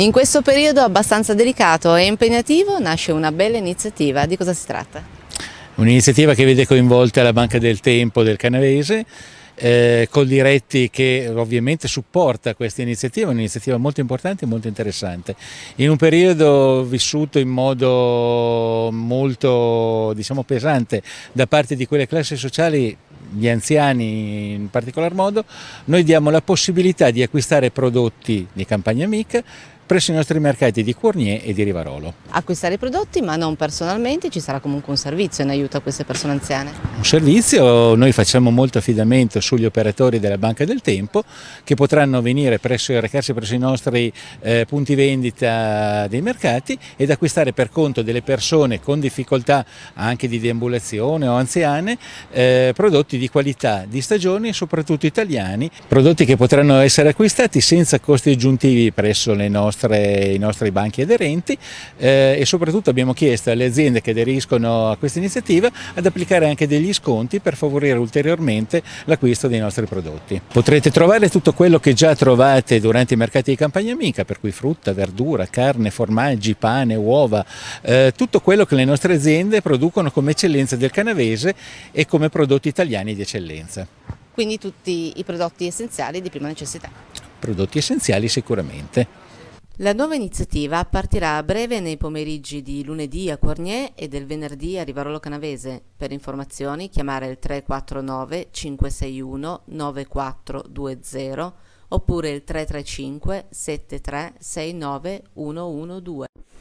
In questo periodo abbastanza delicato e impegnativo nasce una bella iniziativa. Di cosa si tratta? Un'iniziativa che vede coinvolta la Banca del Tempo del Canavese, eh, Coldiretti che ovviamente supporta questa iniziativa, un'iniziativa molto importante e molto interessante. In un periodo vissuto in modo molto diciamo, pesante da parte di quelle classi sociali gli anziani in particolar modo, noi diamo la possibilità di acquistare prodotti di campagna amica presso i nostri mercati di Cornier e di Rivarolo. Acquistare i prodotti ma non personalmente, ci sarà comunque un servizio in aiuto a queste persone anziane? Un servizio, noi facciamo molto affidamento sugli operatori della Banca del Tempo che potranno venire presso, recarsi presso i nostri eh, punti vendita dei mercati ed acquistare per conto delle persone con difficoltà anche di deambulazione o anziane eh, prodotti di qualità di stagione e soprattutto italiani, prodotti che potranno essere acquistati senza costi aggiuntivi presso le nostre nostre, i nostri banchi aderenti eh, e soprattutto abbiamo chiesto alle aziende che aderiscono a questa iniziativa ad applicare anche degli sconti per favorire ulteriormente l'acquisto dei nostri prodotti. Potrete trovare tutto quello che già trovate durante i mercati di campagna amica, per cui frutta, verdura, carne, formaggi, pane, uova, eh, tutto quello che le nostre aziende producono come eccellenza del canavese e come prodotti italiani di eccellenza. Quindi tutti i prodotti essenziali di prima necessità. Prodotti essenziali sicuramente. La nuova iniziativa partirà a breve nei pomeriggi di lunedì a Cornier e del venerdì a Rivarolo Canavese. Per informazioni chiamare il 349 561 9420 oppure il 335 7369 112.